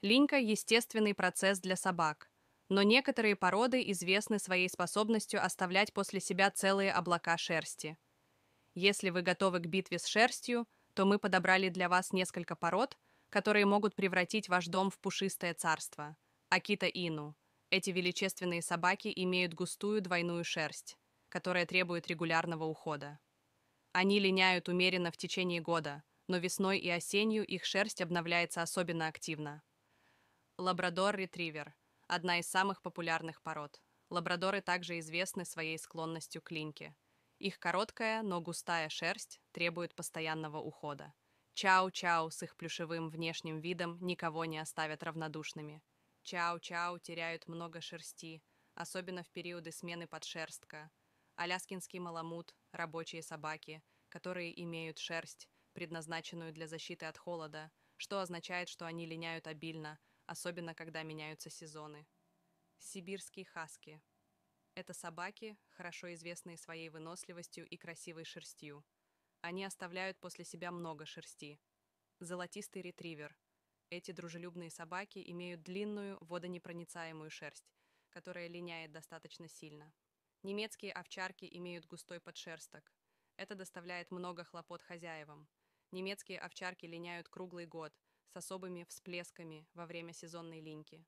Линька – естественный процесс для собак, но некоторые породы известны своей способностью оставлять после себя целые облака шерсти. Если вы готовы к битве с шерстью, то мы подобрали для вас несколько пород, которые могут превратить ваш дом в пушистое царство. Акита-ину. Эти величественные собаки имеют густую двойную шерсть, которая требует регулярного ухода. Они линяют умеренно в течение года, но весной и осенью их шерсть обновляется особенно активно. Лабрадор-ретривер – одна из самых популярных пород. Лабрадоры также известны своей склонностью к линьке. Их короткая, но густая шерсть требует постоянного ухода. Чау-чау с их плюшевым внешним видом никого не оставят равнодушными. Чау-чау теряют много шерсти, особенно в периоды смены подшерстка. Аляскинский маламут, рабочие собаки, которые имеют шерсть, предназначенную для защиты от холода, что означает, что они линяют обильно, особенно когда меняются сезоны. Сибирские хаски. Это собаки, хорошо известные своей выносливостью и красивой шерстью. Они оставляют после себя много шерсти. Золотистый ретривер. Эти дружелюбные собаки имеют длинную, водонепроницаемую шерсть, которая линяет достаточно сильно. Немецкие овчарки имеют густой подшерсток. Это доставляет много хлопот хозяевам. Немецкие овчарки линяют круглый год – с особыми всплесками во время сезонной линьки.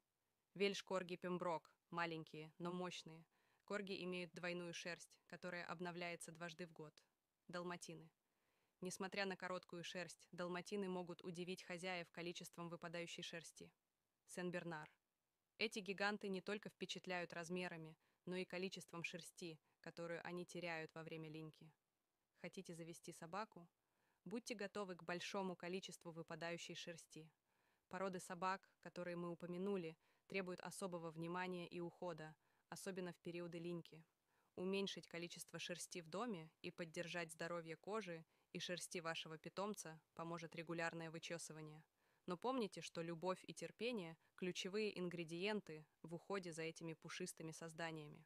Вельш-корги пемброк, маленькие, но мощные. Корги имеют двойную шерсть, которая обновляется дважды в год. Далматины. Несмотря на короткую шерсть, далматины могут удивить хозяев количеством выпадающей шерсти. Сен-Бернар. Эти гиганты не только впечатляют размерами, но и количеством шерсти, которую они теряют во время линьки. Хотите завести собаку? будьте готовы к большому количеству выпадающей шерсти. Породы собак, которые мы упомянули, требуют особого внимания и ухода, особенно в периоды линьки. Уменьшить количество шерсти в доме и поддержать здоровье кожи и шерсти вашего питомца поможет регулярное вычесывание. Но помните, что любовь и терпение – ключевые ингредиенты в уходе за этими пушистыми созданиями.